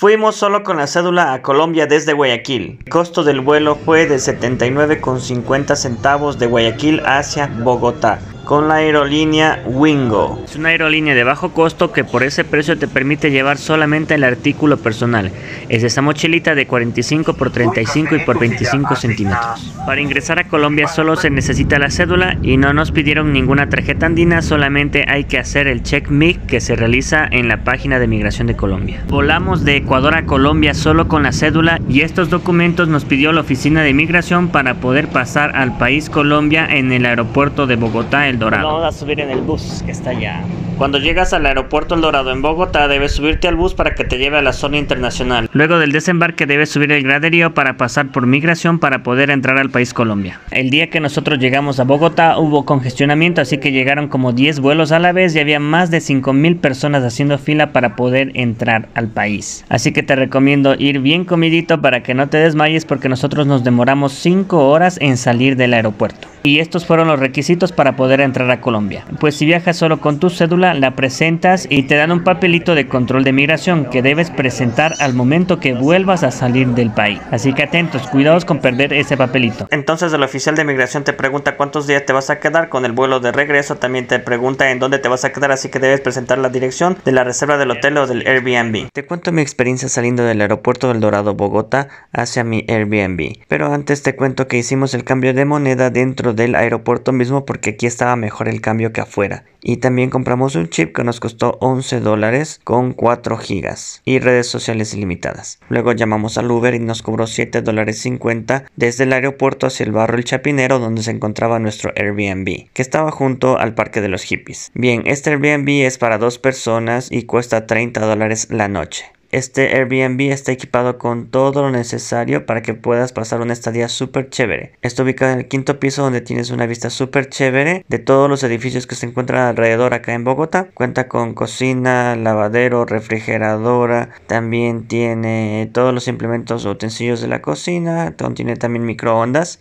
Fuimos solo con la cédula a Colombia desde Guayaquil. El costo del vuelo fue de 79,50 centavos de Guayaquil hacia Bogotá con la aerolínea Wingo. Es una aerolínea de bajo costo que por ese precio te permite llevar solamente el artículo personal. Es esa mochilita de 45 por 35 y por 25 centímetros. Para ingresar a Colombia solo se necesita la cédula y no nos pidieron ninguna tarjeta andina, solamente hay que hacer el check MIG que se realiza en la página de Migración de Colombia. Volamos de Ecuador a Colombia solo con la cédula y estos documentos nos pidió la Oficina de Migración para poder pasar al país Colombia en el aeropuerto de Bogotá vamos a subir en el bus que está allá. Cuando llegas al aeropuerto El Dorado en Bogotá, debes subirte al bus para que te lleve a la zona internacional. Luego del desembarque debes subir el graderío para pasar por migración para poder entrar al país Colombia. El día que nosotros llegamos a Bogotá hubo congestionamiento, así que llegaron como 10 vuelos a la vez y había más de 5.000 personas haciendo fila para poder entrar al país. Así que te recomiendo ir bien comidito para que no te desmayes porque nosotros nos demoramos 5 horas en salir del aeropuerto. Y estos fueron los requisitos para poder entrar a Colombia. Pues si viajas solo con tu cédula, la presentas y te dan un papelito de control de migración que debes presentar al momento que vuelvas a salir del país. Así que atentos, cuidados con perder ese papelito. Entonces el oficial de migración te pregunta cuántos días te vas a quedar con el vuelo de regreso, también te pregunta en dónde te vas a quedar, así que debes presentar la dirección de la reserva del hotel o del Airbnb. Te cuento mi experiencia saliendo del aeropuerto del Dorado Bogotá hacia mi Airbnb, pero antes te cuento que hicimos el cambio de moneda dentro del aeropuerto mismo porque aquí estaba mejor el cambio que afuera y también compramos un chip que nos costó 11 dólares con 4 gigas y redes sociales ilimitadas. Luego llamamos al Uber y nos cobró 7 dólares 50 desde el aeropuerto hacia el barrio El Chapinero donde se encontraba nuestro Airbnb, que estaba junto al parque de los hippies. Bien, este Airbnb es para dos personas y cuesta 30 dólares la noche. Este Airbnb está equipado con todo lo necesario para que puedas pasar una estadía súper chévere. Está ubicado en el quinto piso donde tienes una vista súper chévere de todos los edificios que se encuentran alrededor acá en Bogotá. Cuenta con cocina, lavadero, refrigeradora. También tiene todos los implementos o utensilios de la cocina. Tiene también microondas.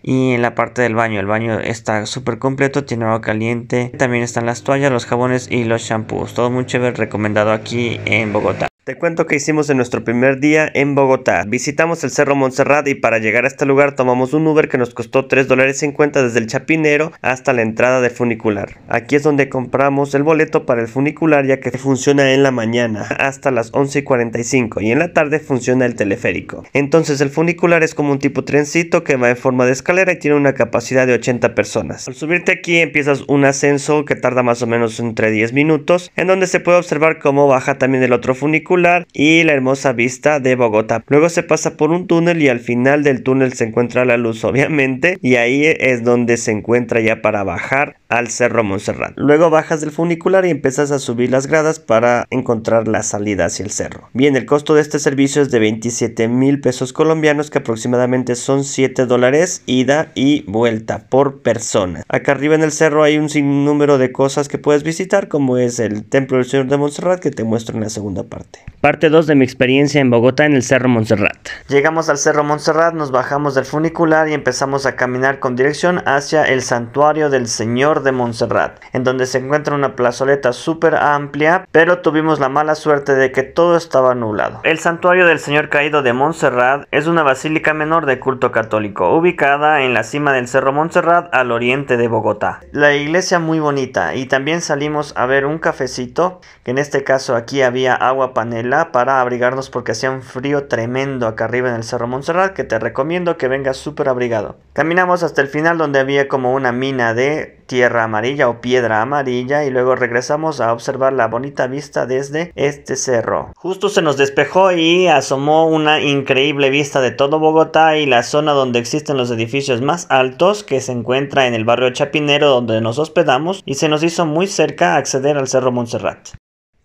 Y en la parte del baño, el baño está súper completo, tiene agua caliente. También están las toallas, los jabones y los shampoos. Todo muy chévere recomendado aquí en Bogotá. Te cuento que hicimos en nuestro primer día en Bogotá. Visitamos el Cerro Montserrat y para llegar a este lugar tomamos un Uber que nos costó 3 dólares desde el Chapinero hasta la entrada del funicular. Aquí es donde compramos el boleto para el funicular ya que funciona en la mañana hasta las 11 45 y en la tarde funciona el teleférico. Entonces el funicular es como un tipo trencito que va en forma de escalera y tiene una capacidad de 80 personas. Al subirte aquí empiezas un ascenso que tarda más o menos entre 10 minutos en donde se puede observar cómo baja también el otro funicular y la hermosa vista de Bogotá. Luego se pasa por un túnel y al final del túnel se encuentra la luz obviamente y ahí es donde se encuentra ya para bajar al Cerro Montserrat. Luego bajas del funicular y empiezas a subir las gradas para encontrar la salida hacia el cerro. Bien, el costo de este servicio es de 27 mil pesos colombianos que aproximadamente son 7 dólares ida y vuelta por persona. Acá arriba en el cerro hay un sinnúmero de cosas que puedes visitar como es el Templo del Señor de Montserrat que te muestro en la segunda parte. Parte 2 de mi experiencia en Bogotá en el Cerro Montserrat. Llegamos al Cerro Montserrat, nos bajamos del funicular y empezamos a caminar con dirección hacia el santuario del Señor de Montserrat, en donde se encuentra una plazoleta súper amplia, pero tuvimos la mala suerte de que todo estaba anulado. El santuario del Señor Caído de Montserrat es una basílica menor de culto católico, ubicada en la cima del Cerro Montserrat al oriente de Bogotá. La iglesia muy bonita y también salimos a ver un cafecito, que en este caso aquí había agua panela para abrigarnos porque hacía un frío tremendo acá arriba en el Cerro Montserrat, que te recomiendo que vengas súper abrigado. Caminamos hasta el final donde había como una mina de tierra amarilla o piedra amarilla y luego regresamos a observar la bonita vista desde este cerro. Justo se nos despejó y asomó una increíble vista de todo Bogotá y la zona donde existen los edificios más altos que se encuentra en el barrio Chapinero donde nos hospedamos y se nos hizo muy cerca acceder al Cerro Montserrat.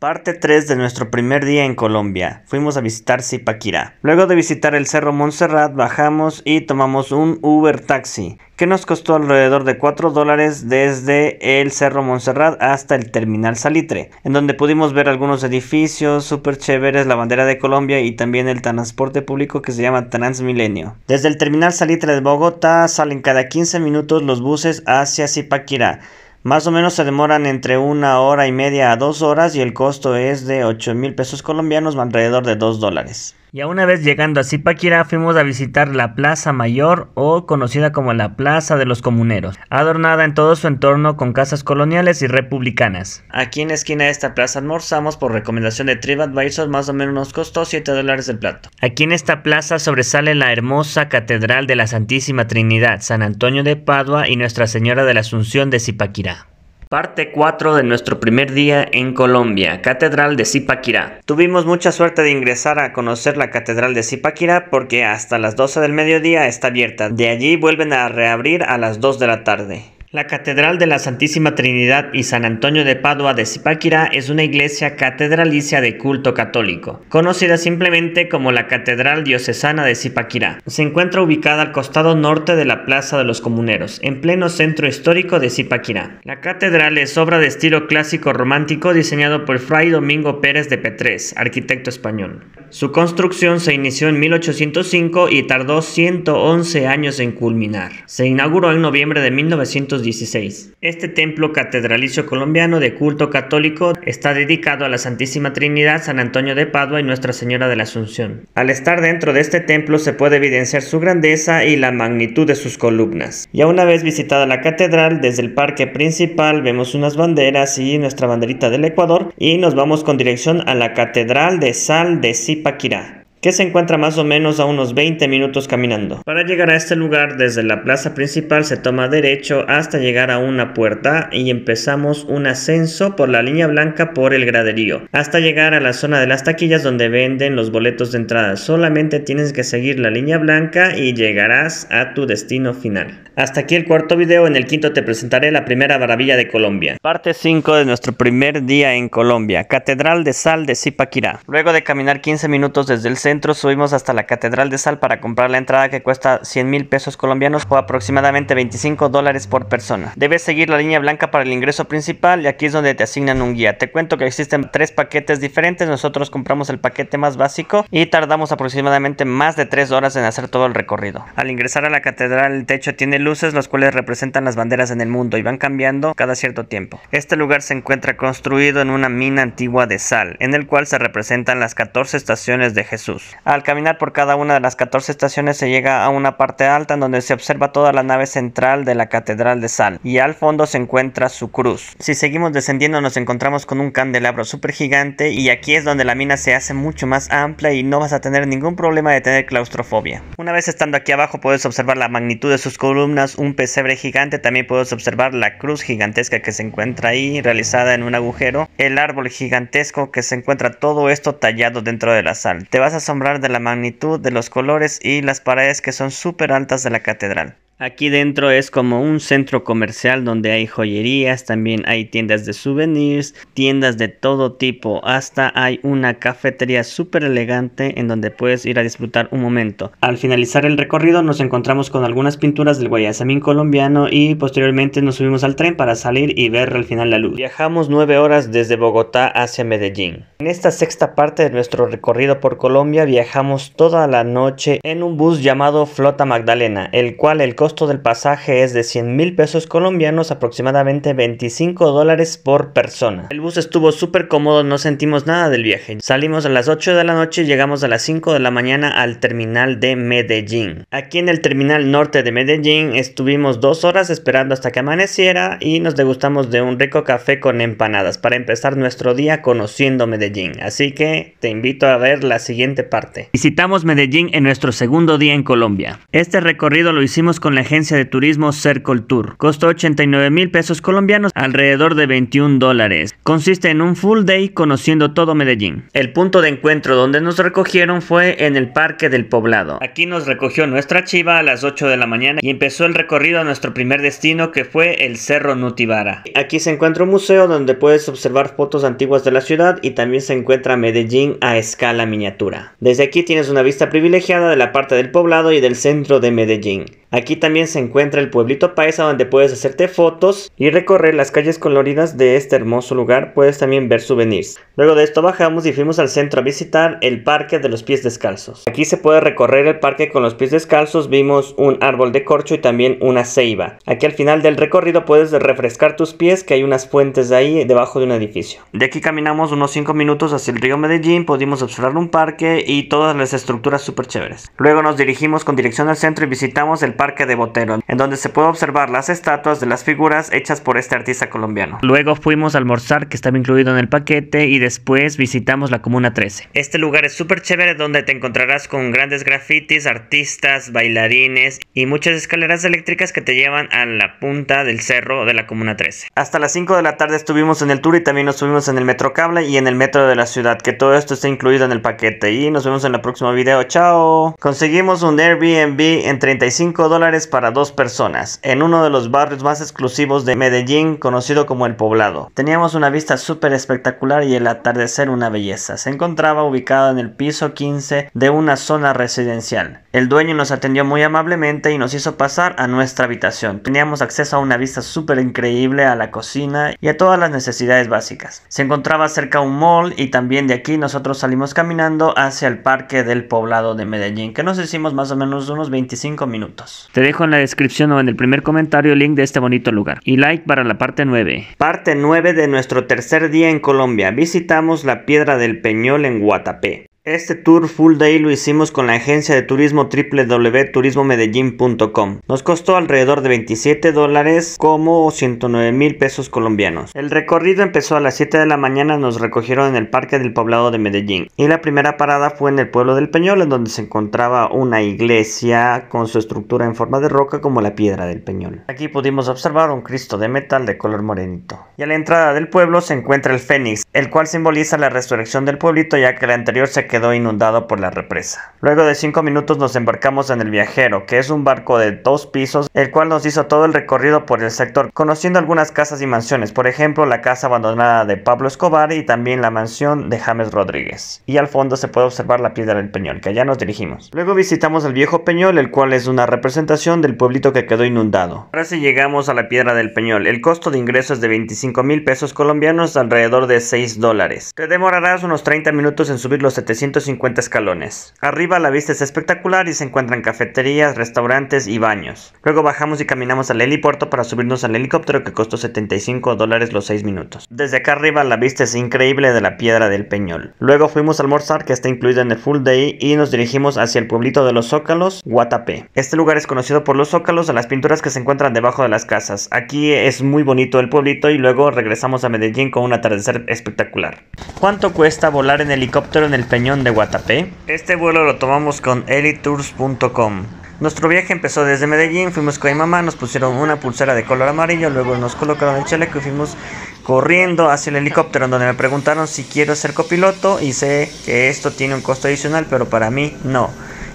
Parte 3 de nuestro primer día en Colombia. Fuimos a visitar Zipaquirá. Luego de visitar el Cerro Montserrat, bajamos y tomamos un Uber taxi, que nos costó alrededor de 4 dólares desde el Cerro Montserrat hasta el Terminal Salitre, en donde pudimos ver algunos edificios súper chéveres, la bandera de Colombia y también el transporte público que se llama Transmilenio. Desde el Terminal Salitre de Bogotá salen cada 15 minutos los buses hacia Zipaquirá. Más o menos se demoran entre una hora y media a dos horas y el costo es de 8 mil pesos colombianos, alrededor de 2 dólares. Y una vez llegando a Zipaquirá fuimos a visitar la Plaza Mayor o conocida como la Plaza de los Comuneros, adornada en todo su entorno con casas coloniales y republicanas. Aquí en esquina de esta plaza almorzamos por recomendación de TripAdvisor, más o menos nos costó 7 dólares el plato. Aquí en esta plaza sobresale la hermosa Catedral de la Santísima Trinidad, San Antonio de Padua y Nuestra Señora de la Asunción de Zipaquirá. Parte 4 de nuestro primer día en Colombia, Catedral de Zipaquirá. Tuvimos mucha suerte de ingresar a conocer la Catedral de Zipaquirá porque hasta las 12 del mediodía está abierta. De allí vuelven a reabrir a las 2 de la tarde. La Catedral de la Santísima Trinidad y San Antonio de Padua de Zipaquirá es una iglesia catedralicia de culto católico, conocida simplemente como la Catedral Diocesana de Zipaquirá. Se encuentra ubicada al costado norte de la Plaza de los Comuneros, en pleno centro histórico de Zipaquirá. La catedral es obra de estilo clásico romántico diseñado por Fray Domingo Pérez de Petrés, arquitecto español. Su construcción se inició en 1805 y tardó 111 años en culminar. Se inauguró en noviembre de 1916. Este templo catedralicio colombiano de culto católico está dedicado a la Santísima Trinidad, San Antonio de Padua y Nuestra Señora de la Asunción. Al estar dentro de este templo se puede evidenciar su grandeza y la magnitud de sus columnas. Ya una vez visitada la catedral, desde el parque principal vemos unas banderas y nuestra banderita del Ecuador y nos vamos con dirección a la Catedral de Sal de Paquirá que se encuentra más o menos a unos 20 minutos caminando. Para llegar a este lugar desde la plaza principal se toma derecho hasta llegar a una puerta y empezamos un ascenso por la línea blanca por el graderío hasta llegar a la zona de las taquillas donde venden los boletos de entrada. Solamente tienes que seguir la línea blanca y llegarás a tu destino final. Hasta aquí el cuarto video, en el quinto te presentaré la primera maravilla de Colombia. Parte 5 de nuestro primer día en Colombia, Catedral de Sal de Zipaquirá. Luego de caminar 15 minutos desde el centro Dentro subimos hasta la Catedral de Sal para comprar la entrada que cuesta 100 mil pesos colombianos o aproximadamente 25 dólares por persona. Debes seguir la línea blanca para el ingreso principal y aquí es donde te asignan un guía. Te cuento que existen tres paquetes diferentes, nosotros compramos el paquete más básico y tardamos aproximadamente más de tres horas en hacer todo el recorrido. Al ingresar a la catedral el techo tiene luces las cuales representan las banderas en el mundo y van cambiando cada cierto tiempo. Este lugar se encuentra construido en una mina antigua de sal, en el cual se representan las 14 estaciones de Jesús. Al caminar por cada una de las 14 estaciones se llega a una parte alta en donde se observa toda la nave central de la Catedral de Sal y al fondo se encuentra su cruz. Si seguimos descendiendo nos encontramos con un candelabro super gigante y aquí es donde la mina se hace mucho más amplia y no vas a tener ningún problema de tener claustrofobia. Una vez estando aquí abajo puedes observar la magnitud de sus columnas, un pesebre gigante, también puedes observar la cruz gigantesca que se encuentra ahí realizada en un agujero, el árbol gigantesco que se encuentra todo esto tallado dentro de la sal. Te vas a asombrar de la magnitud de los colores y las paredes que son súper altas de la catedral. Aquí dentro es como un centro comercial donde hay joyerías, también hay tiendas de souvenirs, tiendas de todo tipo, hasta hay una cafetería súper elegante en donde puedes ir a disfrutar un momento. Al finalizar el recorrido nos encontramos con algunas pinturas del Guayasamín colombiano y posteriormente nos subimos al tren para salir y ver al final la luz. Viajamos nueve horas desde Bogotá hacia Medellín. En esta sexta parte de nuestro recorrido por Colombia viajamos toda la noche en un bus llamado Flota Magdalena, el cual el costo del pasaje es de 100 mil pesos colombianos, aproximadamente 25 dólares por persona. El bus estuvo súper cómodo, no sentimos nada del viaje. Salimos a las 8 de la noche y llegamos a las 5 de la mañana al terminal de Medellín. Aquí en el terminal norte de Medellín estuvimos dos horas esperando hasta que amaneciera y nos degustamos de un rico café con empanadas para empezar nuestro día conociendo Medellín. Así que te invito a ver la siguiente parte. Visitamos Medellín en nuestro segundo día en Colombia. Este recorrido lo hicimos con la agencia de turismo Cercol Tour. ...costó 89 mil pesos colombianos, alrededor de 21 dólares. Consiste en un full day conociendo todo Medellín. El punto de encuentro donde nos recogieron fue en el Parque del Poblado. Aquí nos recogió nuestra chiva a las 8 de la mañana y empezó el recorrido a nuestro primer destino que fue el Cerro Nutibara. Aquí se encuentra un museo donde puedes observar fotos antiguas de la ciudad y también se encuentra Medellín a escala miniatura. Desde aquí tienes una vista privilegiada de la parte del poblado y del centro de Medellín. Aquí también se encuentra el pueblito paisa donde puedes hacerte fotos y recorrer las calles coloridas de este hermoso lugar. Puedes también ver souvenirs. Luego de esto bajamos y fuimos al centro a visitar el parque de los pies descalzos. Aquí se puede recorrer el parque con los pies descalzos. Vimos un árbol de corcho y también una ceiba. Aquí al final del recorrido puedes refrescar tus pies que hay unas fuentes de ahí debajo de un edificio. De aquí caminamos unos 5 minutos hacia el río Medellín. Pudimos observar un parque y todas las estructuras súper chéveres. Luego nos dirigimos con dirección al centro y visitamos el parque Parque de Botero, en donde se puede observar las estatuas de las figuras hechas por este artista colombiano. Luego fuimos a almorzar, que estaba incluido en el paquete, y después visitamos la Comuna 13. Este lugar es súper chévere donde te encontrarás con grandes grafitis, artistas, bailarines y muchas escaleras eléctricas que te llevan a la punta del cerro de la Comuna 13. Hasta las 5 de la tarde estuvimos en el tour y también nos subimos en el metro cable y en el metro de la ciudad, que todo esto está incluido en el paquete. Y nos vemos en el próximo video. ¡Chao! Conseguimos un Airbnb en 35 para dos personas, en uno de los barrios más exclusivos de Medellín, conocido como El Poblado. Teníamos una vista súper espectacular y el atardecer una belleza. Se encontraba ubicado en el piso 15 de una zona residencial. El dueño nos atendió muy amablemente y nos hizo pasar a nuestra habitación. Teníamos acceso a una vista súper increíble a la cocina y a todas las necesidades básicas. Se encontraba cerca un mall y también de aquí nosotros salimos caminando hacia el parque del poblado de Medellín, que nos hicimos más o menos unos 25 minutos. Te dejo en la descripción o en el primer comentario el link de este bonito lugar. Y like para la parte 9. Parte 9 de nuestro tercer día en Colombia. Visitamos la Piedra del Peñol en Guatapé. Este tour full day lo hicimos con la agencia de turismo www.turismomedellin.com. Nos costó alrededor de 27 dólares como 109 mil pesos colombianos. El recorrido empezó a las 7 de la mañana, nos recogieron en el parque del poblado de Medellín y la primera parada fue en el pueblo del Peñol en donde se encontraba una iglesia con su estructura en forma de roca como la piedra del Peñol. Aquí pudimos observar un Cristo de metal de color morenito. Y a la entrada del pueblo se encuentra el fénix, el cual simboliza la resurrección del pueblito ya que el anterior se quedó inundado por la represa. Luego de 5 minutos nos embarcamos en el viajero, que es un barco de dos pisos, el cual nos hizo todo el recorrido por el sector, conociendo algunas casas y mansiones, por ejemplo la casa abandonada de Pablo Escobar y también la mansión de James Rodríguez. Y al fondo se puede observar la piedra del Peñol, que allá nos dirigimos. Luego visitamos el viejo Peñol, el cual es una representación del pueblito que quedó inundado. Ahora sí llegamos a la piedra del Peñol. El costo de ingreso es de 25 mil pesos colombianos, alrededor de 6 dólares. Te demorarás unos 30 minutos en subir los 700 150 escalones. Arriba la vista es espectacular y se encuentran cafeterías, restaurantes y baños. Luego bajamos y caminamos al helipuerto para subirnos al helicóptero que costó 75 dólares los 6 minutos. Desde acá arriba la vista es increíble de la piedra del Peñol. Luego fuimos a almorzar que está incluido en el full day y nos dirigimos hacia el pueblito de los zócalos, Guatapé. Este lugar es conocido por los zócalos a las pinturas que se encuentran debajo de las casas. Aquí es muy bonito el pueblito y luego regresamos a Medellín con un atardecer espectacular. ¿Cuánto cuesta volar en helicóptero en el Peñol? de Guatapé. Este vuelo lo tomamos con elitours.com. Nuestro viaje empezó desde Medellín, fuimos con mi mamá, nos pusieron una pulsera de color amarillo, luego nos colocaron el chaleco y fuimos corriendo hacia el helicóptero donde me preguntaron si quiero ser copiloto y sé que esto tiene un costo adicional, pero para mí no.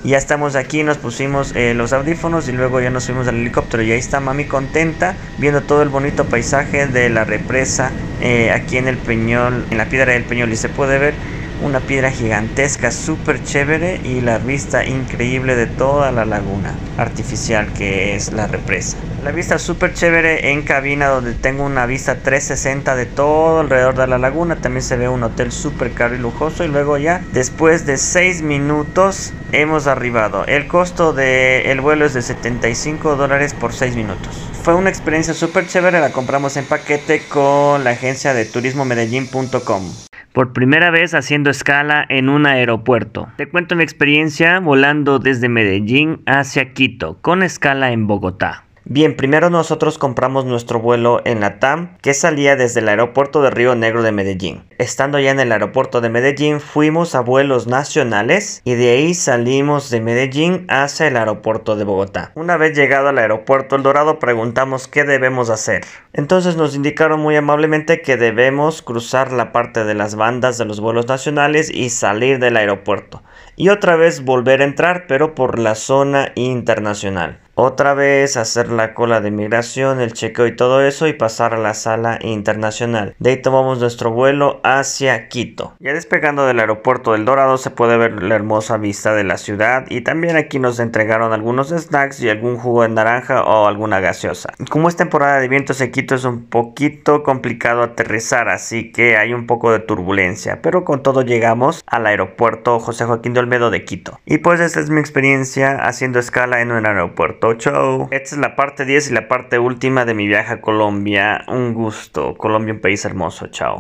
Ya estamos aquí, nos pusimos eh, los audífonos y luego ya nos fuimos al helicóptero y ahí está mami contenta viendo todo el bonito paisaje de la represa eh, aquí en el Peñol, en la piedra del Peñol y se puede ver una piedra gigantesca súper chévere y la vista increíble de toda la laguna artificial que es la represa. La vista súper chévere en cabina donde tengo una vista 360 de todo alrededor de la laguna. También se ve un hotel súper caro y lujoso y luego ya después de 6 minutos hemos arribado. El costo del vuelo es de 75 dólares por 6 minutos. Fue una experiencia súper chévere, la compramos en paquete con la agencia de turismo por primera vez haciendo escala en un aeropuerto. Te cuento mi experiencia volando desde Medellín hacia Quito con escala en Bogotá. Bien, primero nosotros compramos nuestro vuelo en la TAM que salía desde el aeropuerto de Río Negro de Medellín. Estando ya en el aeropuerto de Medellín fuimos a vuelos nacionales y de ahí salimos de Medellín hacia el aeropuerto de Bogotá. Una vez llegado al aeropuerto El Dorado preguntamos qué debemos hacer. Entonces nos indicaron muy amablemente que debemos cruzar la parte de las bandas de los vuelos nacionales y salir del aeropuerto. Y otra vez volver a entrar pero por la zona internacional otra vez hacer la cola de migración, el chequeo y todo eso y pasar a la sala internacional. De ahí tomamos nuestro vuelo hacia Quito. Ya despegando del aeropuerto del Dorado se puede ver la hermosa vista de la ciudad y también aquí nos entregaron algunos snacks y algún jugo de naranja o alguna gaseosa. Como es temporada de vientos en Quito es un poquito complicado aterrizar así que hay un poco de turbulencia pero con todo llegamos al aeropuerto José Joaquín de Olmedo de Quito. Y pues esta es mi experiencia haciendo escala en un aeropuerto Chao. Esta es la parte 10 y la parte última de mi viaje a Colombia. Un gusto. Colombia, un país hermoso. Chao.